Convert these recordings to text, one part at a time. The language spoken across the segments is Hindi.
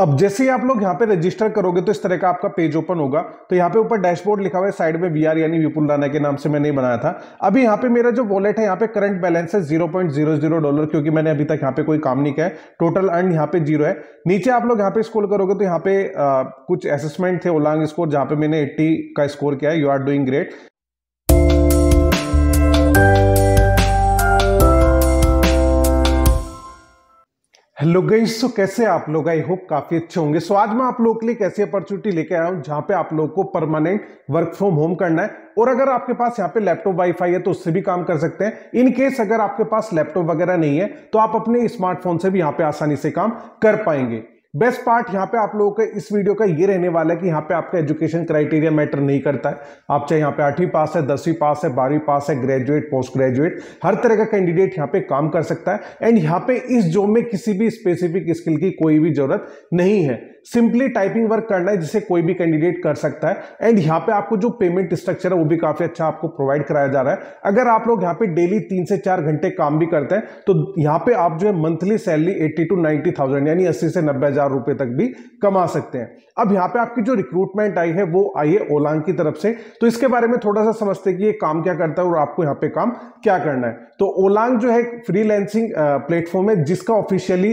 अब जैसे ही आप लोग यहाँ पे रजिस्टर करोगे तो इस तरह का आपका पेज ओपन होगा तो यहाँ पे ऊपर डैशबोर्ड लिखा हुआ है साइड में वीआर यानी विपुल राणा के नाम से मैंने बनाया था अभी यहाँ पे मेरा जो वॉलेट है यहाँ पे करंट बैलेंस है zero point zero zero dollar क्योंकि मैंने अभी तक यहाँ पे कोई काम नहीं किया है टोटल अर्न यहाँ पे जीरो है नीचे आप लोग यहाँ पे स्कोर करोगे तो यहाँ पे आ, कुछ असेसमेंट थे ओलांग स्कोर जहाँ पे मैंने एट्टी का स्कोर किया है you are doing great hello गई सो तो कैसे आप लोग आई होप काफी अच्छे होंगे सो आज मैं आप लोगों के लिए एक ऐसी अपॉर्चुनिटी लेके आया हूं जहां पे आप लोगों को परमानेंट वर्क फ्रॉम होम करना है और अगर आपके पास यहाँ पे लैपटॉप वाईफाई है तो उससे भी काम कर सकते हैं इन केस अगर आपके पास लैपटॉप वगैरह नहीं है तो आप अपने स्मार्टफोन से भी यहाँ पे आसानी से काम कर पाएंगे बेस्ट पार्ट यहाँ पे आप लोगों के इस वीडियो का ये रहने वाला है कि यहाँ पे आपका एजुकेशन क्राइटेरिया मैटर नहीं करता है आप चाहे यहाँ पे आठवीं पास है दसवीं पास है बारहवीं पास है ग्रेजुएट पोस्ट ग्रेजुएट हर तरह का कैंडिडेट यहाँ पे काम कर सकता है एंड यहाँ पे इस जॉब में किसी भी स्पेसिफिक स्किल की कोई भी जरूरत नहीं है सिंपली टाइपिंग वर्क करना है जिसे कोई भी कैंडिडेट कर सकता है एंड यहाँ पे आपको जो पेमेंट स्ट्रक्चर है वो भी काफी अच्छा आपको प्रोवाइड कराया जा रहा है अगर आप लोग यहाँ पे डेली तीन से चार घंटे काम भी करते हैं तो यहाँ पे आप जो है monthly salary eighty to ninety thousand यानी अस्सी से नब्बे हजार रुपए तक भी कमा सकते हैं अब यहाँ पे आपकी जो रिक्रूटमेंट आई है वो आई है ओलांग की तरफ से तो इसके बारे में थोड़ा सा समझते कि ये काम क्या करता है और आपको यहाँ पे काम क्या करना है तो ओलांग जो है फ्रीलैंसिंग प्लेटफॉर्म है जिसका ऑफिशियली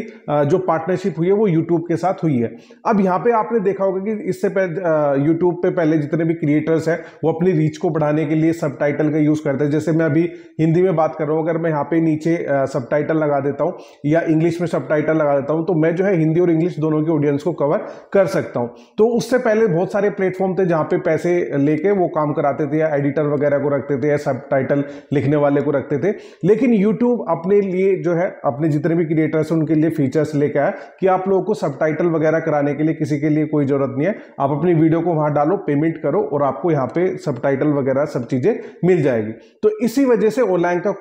जो पार्टनरशिप हुई है वो यूट्यूब के साथ हुई है अब यहाँ पे आपने देखा होगा कि इससे पहले यूट्यूब पे पहले जितने भी क्रिएटर्स हैं वो अपनी रीच को बढ़ाने के लिए सब का यूज़ करते हैं जैसे मैं अभी हिंदी में बात कर रहा हूँ अगर मैं यहाँ पे नीचे सब लगा देता हूँ या इंग्लिश में सब लगा देता हूँ तो मैं जो है हिंदी और इंग्लिश दोनों के ऑडियंस को कवर कर सकता हूँ तो उससे पहले बहुत सारे प्लेटफॉर्म थे जहाँ पे पैसे लेके वो काम कराते थे या एडिटर वगैरह को रखते थे या सब लिखने वाले को रखते थे लेकिन यूट्यूब अपने लिए जो है अपने जितने भी क्रिएटर्स हैं उनके लिए फीचर्स लेके आया कि आप लोगों को सब वगैरह कराने के लिए किसी के लिए कोई ज़रूरत नहीं है आप अपनी वीडियो को वहां डालो पेमेंट करो और आपको यहाँ पे सब वगैरह सब चीज़ें मिल जाएगी तो इसी वजह से ओलैंग का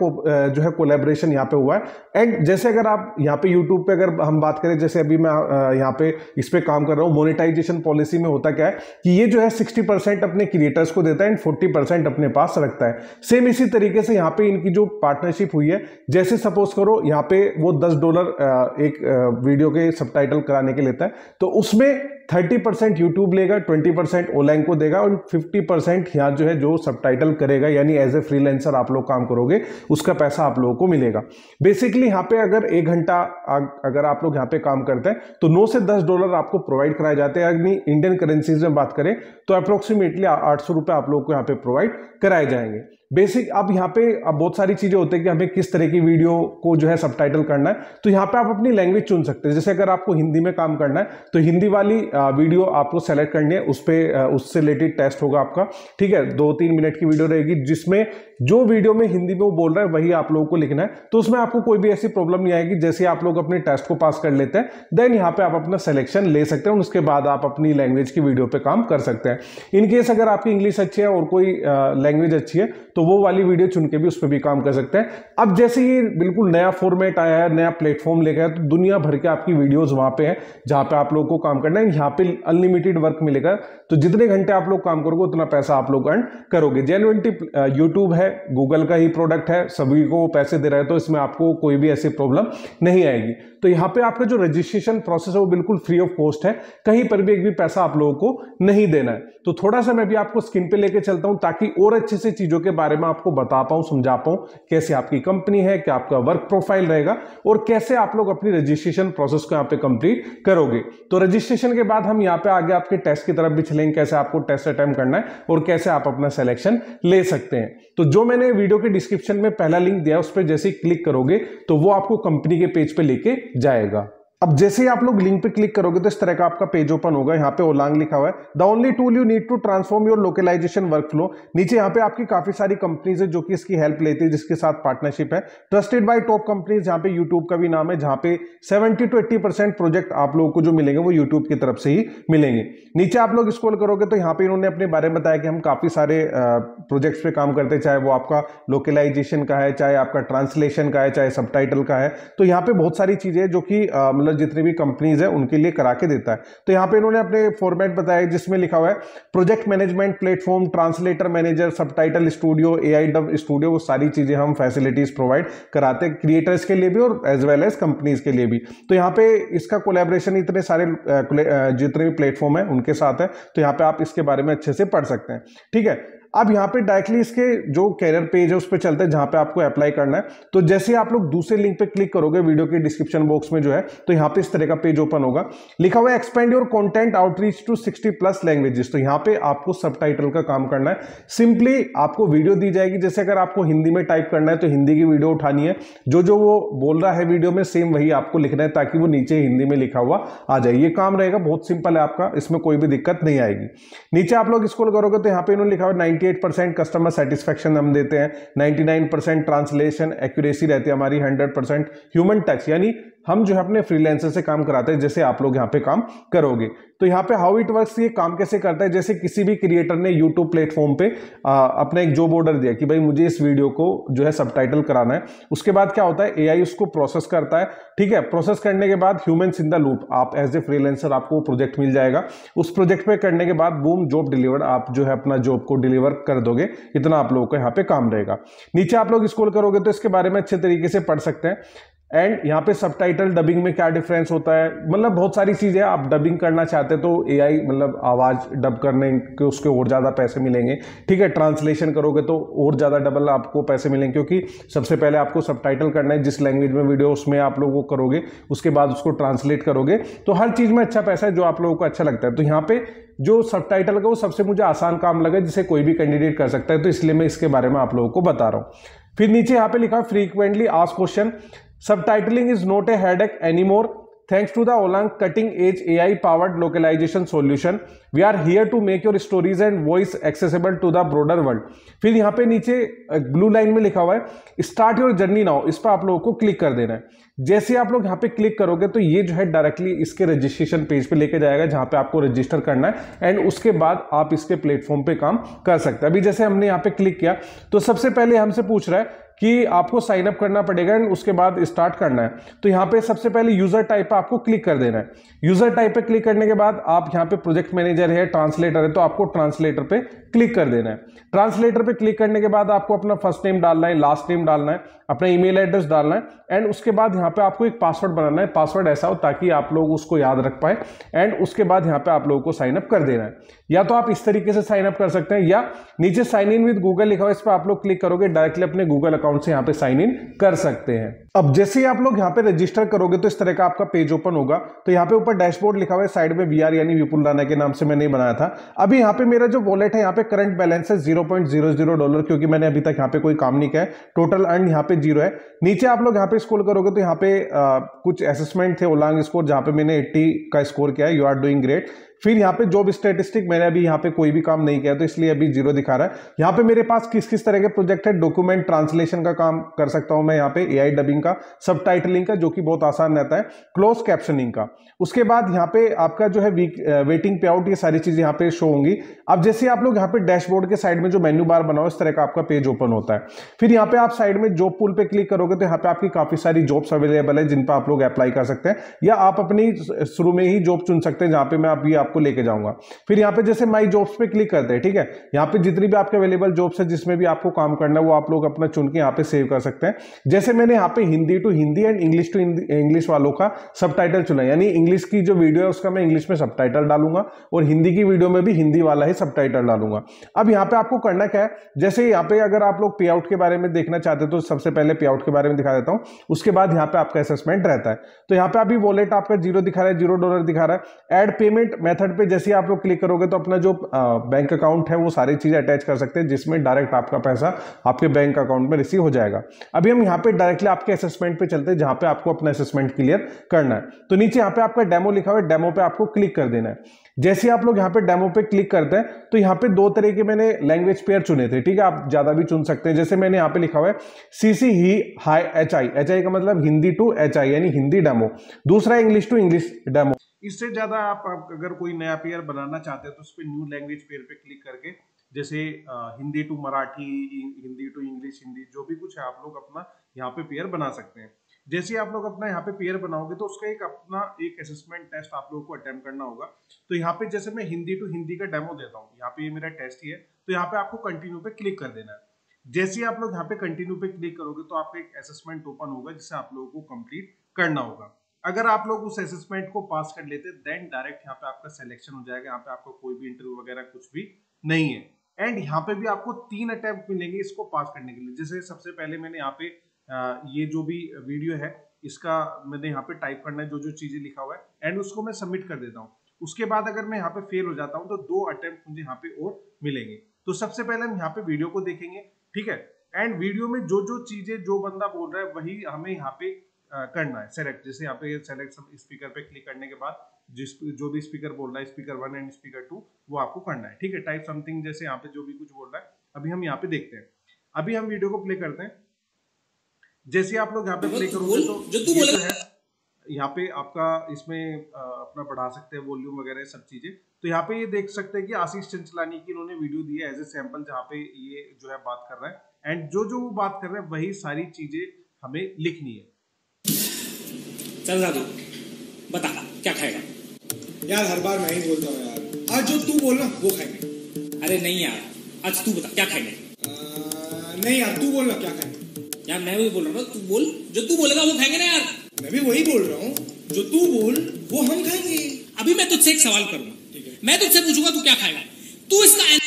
जो है कोलेब्रेशन यहाँ पे हुआ है एंड जैसे अगर आप यहाँ पे यूट्यूब पे अगर हम बात करें जैसे अभी मैं यहाँ पे इस पर काम कर रहा हूँ मोनिटाइजेशन पॉलिसी में होता क्या है कि ये जो है सिक्सटी अपने क्रिएटर्स को देता है एंड फोर्टी अपने पास रखता है सेम इसी तरीके से यहाँ पे इनकी जो पार्टनरशिप हुई है जैसे सपोज करो यहाँ पे वो दस डॉलर एक वीडियो के सब कराने के लेता है तो उस उसमें थर्टी परसेंट यूट्यूब लेगा ट्वेंटी परसेंट ओलैंग को देगा और फिफ्टी परसेंट यहाँ जो है जो सब करेगा यानी एज ए फ्रीलेंसर आप लोग काम करोगे उसका पैसा आप लोगों को मिलेगा बेसिकली यहाँ पे अगर एक घंटा अगर आप लोग यहाँ पे काम करते हैं तो नौ से दस डॉलर आपको प्रोवाइड कराए जाते हैं यानी इंडियन करेंसीज में बात करें तो अप्रोक्सीमेटली आठ सौ आप लोग को यहाँ पे प्रोवाइड कराए जाएंगे बेसिक अब यहाँ पे अब बहुत सारी चीज़ें होती है कि हमें किस तरह की वीडियो को जो है सब करना है तो यहाँ पे आप अपनी लैंग्वेज चुन सकते हैं जैसे अगर आपको हिंदी में काम करना है तो हिंदी वाली वीडियो आपको सेलेक्ट करनी है उस पर उससे रिलेटेड टेस्ट होगा आपका ठीक है दो तीन मिनट की वीडियो रहेगी जिसमें जो वीडियो में हिंदी में वो बोल रहा है वही आप लोगों को लिखना है तो उसमें आपको कोई भी ऐसी प्रॉब्लम नहीं आएगी जैसे आप लोग अपने टेस्ट को पास कर लेते हैं देन यहाँ पे आप अपना सिलेक्शन ले सकते हैं उसके बाद आप अपनी लैंग्वेज की वीडियो पे काम कर सकते हैं इनकेस अगर आपकी इंग्लिश अच्छी है और कोई लैंग्वेज अच्छी है तो वो वाली वीडियो चुन के भी उस पर भी काम कर सकते हैं अब जैसे ही बिल्कुल नया फॉर्मेट आया है नया प्लेटफॉर्म लेकर गया तो दुनिया भर के आपकी वीडियोज वहाँ पे है जहाँ पे आप लोगों को काम करना है यहाँ पे अनलिमिटेड वर्क मिलेगा तो जितने घंटे आप लोग काम करोगे उतना पैसा आप लोग अर्न करोगे जेनुअन टिप यूट्यूब है गूगल का ही प्रोडक्ट है सभी को पैसे दे रहा है तो इसमें आपको कोई भी ऐसी प्रॉब्लम नहीं आएगी तो यहाँ पे आपका जो रजिस्ट्रेशन प्रोसेस है वो बिल्कुल फ्री ऑफ कॉस्ट है कहीं पर भी एक भी पैसा आप लोगों को नहीं देना है तो थोड़ा सा मैं भी आपको स्क्रीन पे लेके चलता हूँ ताकि और अच्छे से चीज़ों के बारे में आपको बता पाऊँ समझा पाऊँ कैसे आपकी कंपनी है क्या आपका वर्क प्रोफाइल रहेगा और कैसे आप लोग अपनी रजिस्ट्रेशन प्रोसेस को यहाँ पे कंप्लीट करोगे तो रजिस्ट्रेशन के बाद हम यहाँ पे आगे आपके टेस्ट की तरफ भी चलेंगे कैसे आपको टेस्ट अटैम्प करना है और कैसे आप अपना सिलेक्शन ले सकते हैं तो जो मैंने वीडियो के डिस्क्रिप्शन में पहला लिंक दिया उस पर जैसे ही क्लिक करोगे तो वो आपको कंपनी के पेज पे लेके जाएगा अब जैसे ही आप लोग लिंक पे क्लिक करोगे तो इस तरह का आपका पेज ओपन होगा यहाँ पे ओलांग लिखा हुआ है the only tool you need to transform your localisation workflow नीचे यहाँ पे आपकी काफी सारी कंपनीज है जो कि इसकी हेल्प लेती है जिसके साथ पार्टनरशिप है ट्रस्टेड बाय टॉप कंपनीज यहाँ पे यूट्यूब का भी नाम है जहां पे seventy to eighty percent project आप लोगों को जो मिलेंगे वो यूट्यूब की तरफ से ही मिलेंगे नीचे आप लोग स्कोल करोगे तो यहाँ पे इन्होंने अपने बारे में बताया कि हम काफी सारे प्रोजेक्ट्स पे काम करते हैं चाहे वो आपका लोकलाइजेशन का है चाहे आपका ट्रांसलेशन का है चाहे सब का है तो यहाँ पे बहुत सारी चीजें जो कि मतलब अदर जितनी भी कंपनीज है उनके लिए करा के देता है तो यहाँ पे इन्होंने अपने फॉर्मेट बताया जिसमें लिखा हुआ है project management platform translator manager sub studio a dub studio वो सारी चीज़ें हम फैसिलिटीज प्रोवाइड कराते हैं क्रिएटर्स के लिए भी और एज वेल एज कंपनीज के लिए भी तो यहाँ पे इसका कोलेब्रेशन इतने सारे जितने भी प्लेटफॉर्म है उनके साथ है तो यहाँ पे आप इसके बारे में अच्छे से पढ़ सकते हैं ठीक है आप यहाँ पे डायरेक्टली इसके जो कैरियर पेज है उस पर चलते हैं जहाँ पे आपको अप्लाई करना है तो जैसे आप लोग दूसरे लिंक पे क्लिक करोगे वीडियो के डिस्क्रिप्शन बॉक्स में जो है तो यहाँ पे इस तरह का पेज ओपन होगा लिखा हुआ है expand your content outreach to 60 plus languages तो यहाँ पे आपको सब का काम करना है सिंपली आपको वीडियो दी जाएगी जैसे अगर आपको हिंदी में टाइप करना है तो हिंदी की वीडियो उठानी है जो जो वो बोल रहा है वीडियो में सेम वही आपको लिखना है ताकि वो नीचे हिंदी में लिखा हुआ आ जाए ये काम रहेगा बहुत सिंपल है आपका इसमें कोई भी दिक्कत नहीं आएगी नीचे आप लोग इसको करोगे तो यहाँ पे इन्होंने लिखा हुआ नाइनटी 98 परसेंट कस्टमर सेटिस्फेक्शन हम देते हैं 99 परसेंट ट्रांसलेशन एक्यूरेसी रहती है हमारी 100 परसेंट ह्यूमन टच यानी हम जो है अपने फ्रीलांसर से काम कराते हैं जैसे आप लोग यहाँ पे काम करोगे तो यहाँ पे हाउ इट वर्क्स ये काम कैसे करता है जैसे किसी भी क्रिएटर ने यूट्यूब प्लेटफॉर्म पे आ, अपना एक जॉब ऑर्डर दिया कि भाई मुझे इस वीडियो को जो है सब कराना है उसके बाद क्या होता है ए उसको प्रोसेस करता है ठीक है प्रोसेस करने के बाद ह्यूमन इन द लूप आप एज ए फ्रीलेंसर आपको प्रोजेक्ट मिल जाएगा उस प्रोजेक्ट पे करने के बाद बूम जॉब डिलीवर आप जो है अपना जॉब को डिलीवर कर दोगे इतना आप लोगों का यहाँ पे काम रहेगा नीचे आप लोग स्कोल करोगे तो इसके बारे में अच्छे तरीके से पढ़ सकते हैं एंड यहाँ पे सब टाइटल डबिंग में क्या डिफरेंस होता है मतलब बहुत सारी चीज़ें आप डबिंग करना चाहते तो ए मतलब आवाज़ डब करने के उसके और ज़्यादा पैसे मिलेंगे ठीक है ट्रांसलेशन करोगे तो और ज़्यादा डबल आपको पैसे मिलेंगे क्योंकि सबसे पहले आपको सब करना है जिस लैंग्वेज में वीडियो उसमें आप लोग वो करोगे उसके बाद उसको ट्रांसलेट करोगे तो हर चीज़ में अच्छा पैसा है जो आप लोगों को अच्छा लगता है तो यहाँ पर जो सब टाइटल का वो सबसे मुझे आसान काम लगा जिसे कोई भी कैंडिडेट कर सकता है तो इसलिए मैं इसके बारे में आप लोगों को बता रहा हूँ फिर नीचे यहाँ पे लिखा फ्रीक्वेंटली आज question titling is Subtitling is not any more thanks to the Ollang cutting edge A I powered localisation solution we are here to make your stories and voice accessible to the broader world फिर यहाँ पे नीचे ब्लू लाइन में लिखा हुआ है स्टार्ट योर जर्नी नाउ इस पर आप लोगों को क्लिक कर देना है जैसे आप लोग यहाँ पे क्लिक करोगे तो ये जो है डायरेक्टली इसके रजिस्ट्रेशन पेज पे लेके जाएगा जहाँ पे आपको रजिस्टर करना है एंड उसके बाद आप इसके प्लेटफॉर्म पे काम कर सकते हैं अभी जैसे हमने यहाँ पे क्लिक किया तो सबसे पहले हमसे पूछ रहा है कि आपको साइन अप करना पड़ेगा एंड उसके बाद स्टार्ट करना है तो यहाँ पे सबसे पहले यूज़र टाइप पे आपको क्लिक कर देना है यूज़र टाइप पे क्लिक करने के बाद आप यहाँ पे प्रोजेक्ट मैनेजर है ट्रांसलेटर है तो आपको ट्रांसलेटर पे क्लिक कर देना है ट्रांसलेटर पे क्लिक करने के बाद आपको अपना फर्स्ट नेम डालना है लास्ट नेम डालना है अपना ईमेल एड्रेस डालना है एंड उसके बाद यहाँ पे आपको एक पासवर्ड बनाना है पासवर्ड ऐसा हो ताकि आप लोग उसको याद रख पाए एंड उसके बाद यहाँ पे आप लोगों को साइन अप कर देना है या तो आप इस तरीके से साइन अप कर सकते हैं या नीचे साइन इन विद गूगल लिखा हुआ इस पर आप लोग क्लिक करोगे डायरेक्टली अपने गूगल अकाउंट से यहाँ पे साइन इन कर सकते हैं अब जैसे ही आप लोग यहाँ पे रजिस्टर करोगे तो इस तरह का आपका पेज ओपन होगा तो यहाँ पे ऊपर डैशबोर्ड लिखा हुआ है साइड में वी यानी विपुल राना के नाम से मैंने बनाया था अभी यहाँ पे मेरा जो वॉलेट है यहाँ पे करंट बैलेंस है zero point zero zero dollar क्योंकि मैंने अभी तक यहाँ पे कोई काम नहीं किया है टोटल अर्न यहाँ पे जीरो है नीचे आप लोग यहाँ पे स्कोर करोगे तो यहाँ पे आ, कुछ असेसमेंट थे ओलांग स्कोर जहाँ पे मैंने एट्टी का स्कोर किया है यू आर डूइंग ग्रेट फिर यहाँ पे जॉब स्टेटिस्टिक मैंने अभी यहाँ पे कोई भी काम नहीं किया तो इसलिए अभी जीरो दिखा रहा है यहाँ पे मेरे पास किस किस तरह के प्रोजेक्ट है डॉक्यूमेंट ट्रांसलेशन का काम कर सकता हूँ मैं यहाँ पे एआई डबिंग का सब का जो कि बहुत आसान रहता है क्लोज कैप्शनिंग का उसके बाद यहाँ पे आपका जो है वेटिंग पे आउट ये सारी चीज़ यहाँ पे शो होंगी अब जैसे आप लोग यहाँ पे डैशबोर्ड के साइड में जो मेन्यू बार बनाओ इस तरह का आपका पेज ओपन होता है फिर यहाँ पे आप साइड में जॉब पुल पे क्लिक करोगे तो यहाँ पे आपकी काफ़ी सारी जॉब्स अवेलेबल है जिन पर आप लोग अप्लाई कर सकते हैं या आप अपनी शुरू में ही जॉब चुन सकते हैं जहाँ पे मैं अभी आप आपको लेके जाऊंगा फिर यहाँ पे जैसे माई जॉब्स पे क्लिक करते हैं ठीक है यहाँ पे जितनी भी आपके अवेलेबल जॉब्स है जिसमें भी आपको काम करना है वो आप लोग अपना चुन के यहाँ पे सेव कर सकते हैं जैसे मैंने यहाँ पे Hindi to Hindi and English to English वालों का सब चुना यानी इंग्लिश की जो वीडियो है उसका मैं इंग्लिश में सब डालूंगा और हिंदी की वीडियो में भी हिंदी वाला ही सब डालूंगा अब यहाँ पे आपको करना क्या है जैसे यहाँ पे अगर आप लोग पे आउट के बारे में देखना चाहते तो सबसे पहले पे आउट के बारे में दिखा देता हूँ उसके बाद यहाँ पे आपका असेसमेंट रहता है तो यहाँ पे अभी वॉलेट आपका जीरो दिखा रहा है जीरो डॉलर दिखा रहा है एड पेमेंट मेथड मेथड पे जैसे आप लोग क्लिक करोगे तो अपना जो बैंक अकाउंट है वो सारी चीज़ें अटैच कर सकते हैं जिसमें डायरेक्ट आपका पैसा आपके बैंक अकाउंट में रिसीव हो जाएगा अभी हम यहाँ पे डायरेक्टली आपके असेसमेंट पे चलते हैं जहाँ पे आपको अपना असेसमेंट क्लियर करना है तो नीचे यहाँ पे आपका डेमो लिखा हुआ है डेमो पे आपको क्लिक कर देना है जैसे आप लोग यहाँ पे डेमो पे क्लिक करते हैं तो यहाँ पे दो तरह के मैंने लैंग्वेज पेयर चुने थे ठीक है आप ज़्यादा भी चुन सकते हैं जैसे मैंने यहाँ पे लिखा हुआ है सी सी ही हाई एच आई एच आई का मतलब हिंदी टू एच आई यानी हिंदी डेमो दूसरा इंग्लिश टू इंग्लिश डेमो इससे ज़्यादा आप, अगर कोई नया पेयर बनाना चाहते हैं तो उस पर न्यू लैंग्वेज पेयर पे क्लिक करके जैसे Hindi to Marathi Hindi to English Hindi जो भी कुछ है आप लोग अपना यहाँ पे पेयर बना सकते हैं जैसे आप लोग अपना यहाँ पे पेयर बनाओगे तो उसका एक अपना एक असेसमेंट टेस्ट आप लोगों को अटेम्प करना होगा तो यहाँ पे जैसे मैं हिंदी टू हिंदी का डेमो देता हूँ यहाँ पे ये यह मेरा टेस्ट ही है तो यहाँ पे आपको कंटिन्यू पे क्लिक कर देना है जैसे आप लोग यहाँ पे कंटिन्यू पे क्लिक करोगे तो आपका एक असेसमेंट ओपन होगा जिसे आप लोगों को कंप्लीट करना होगा अगर आप लोग उस असेसमेंट को पास कर लेते देन डायरेक्ट यहाँ पे आपका सिलेक्शन हो जाएगा यहाँ पे आपको कोई भी इंटरव्यू वगैरह कुछ भी नहीं है एंड यहाँ पे भी आपको तीन अटेम्प्ट मिलेंगे इसको पास करने के लिए जैसे सबसे पहले मैंने यहाँ पे ये जो भी वीडियो है इसका मैंने यहाँ पे टाइप करना है जो जो चीजें लिखा हुआ है एंड उसको मैं सबमिट कर देता हूँ उसके बाद अगर मैं यहाँ पे फेल हो जाता हूँ तो दो अटेम्प्ट मुझे यहाँ पे और मिलेंगे तो सबसे पहले हम यहाँ पे वीडियो को देखेंगे ठीक है एंड वीडियो में जो जो चीजें जो बंदा बोल रहा है वही हमें यहाँ पे करना है सेलेक्ट जैसे यहाँ पे सेलेक्ट स्पीकर पे क्लिक करने के बाद जिस जो भी स्पीकर बोल रहा है speaker one and speaker two वो आपको करना है ठीक है टाइप समथिंग जैसे यहाँ पे जो भी कुछ बोल रहा है अभी हम यहाँ पे देखते हैं अभी हम वीडियो को प्ले करते हैं जैसे आप लोग यहाँ पे प्ले करोगे तो जो तू तो है यहाँ पे आपका इसमें अपना बढ़ा सकते हैं वॉल्यूम वगैरह सब चीजें तो यहाँ पे ये देख सकते हैं कि आशीष चंचलानी की इन्होंने वीडियो दी है एज ए सैंपल जहाँ पे ये जो है बात कर रहा है एंड जो जो वो बात कर रहे हैं वही सारी चीजें हमें लिखनी है चल तू बता क्या खाएगा यार हर बार मैं ही बोलता हूँ यार आज जो तू बोलना वो खाएंगे अरे नहीं यार आज तू बता क्या खाएंगे नहीं यार तू बोलना क्या खाएंगे यार मैं वही बोल रहा हूँ तू बोल जो तू बोलेगा वो खाएंगे ना यार मैं भी वही बोल रहा हूँ जो तू बोल वो हम खाएंगे अभी मैं तुझसे एक सवाल करूंगा मैं तुझसे पूछूंगा तू क्या खाएगा तू इसका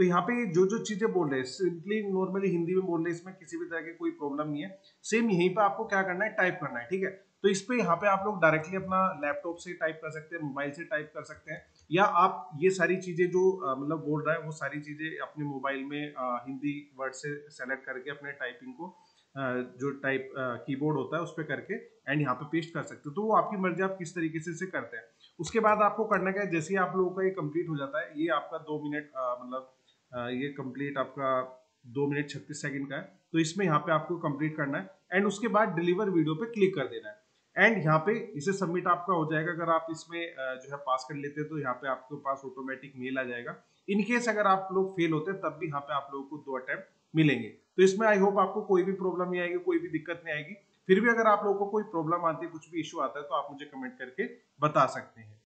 तो यहाँ पे जो जो चीजें बोल रहे हैं सिंपली नॉर्मली हिंदी में बोल रहे हैं इसमें किसी भी तरह की कोई प्रॉब्लम नहीं है सेम यहीं पे आपको क्या करना है टाइप करना है ठीक है तो इस पर यहाँ पे आप लोग डायरेक्टली अपना लैपटॉप से टाइप कर सकते हैं मोबाइल से टाइप कर सकते हैं या आप ये सारी चीज़ें जो मतलब बोल रहा है वो सारी चीज़ें अपने मोबाइल में आ, हिंदी वर्ड से सेलेक्ट करके अपने टाइपिंग को आ, जो टाइप कीबोर्ड होता है उस पर करके एंड यहाँ पे पेस्ट कर सकते हो तो वो आपकी मर्जी आप किस तरीके से इसे करते हैं उसके बाद आपको करना क्या है जैसे ही आप लोगों का ये कम्प्लीट हो जाता है ये आपका दो मिनट मतलब ये कंप्लीट आपका दो मिनट छत्तीस सेकेंड का है तो इसमें यहाँ पे आपको कंप्लीट करना है एंड उसके बाद डिलीवर वीडियो पे क्लिक कर देना है एंड यहाँ पे इसे सबमिट आपका हो जाएगा अगर आप इसमें जो है पास कर लेते हैं तो यहाँ पे आपके पास ऑटोमेटिक मेल आ जाएगा इनकेस अगर आप लोग फेल होते हैं तब भी यहाँ पे आप लोगों को दो अटैम्प्ट मिलेंगे तो इसमें आई होप आपको कोई भी प्रॉब्लम नहीं आएगी कोई भी दिक्कत नहीं आएगी फिर भी अगर आप लोगों को कोई प्रॉब्लम आती है कुछ भी इश्यू आता है तो आप मुझे कमेंट करके बता सकते हैं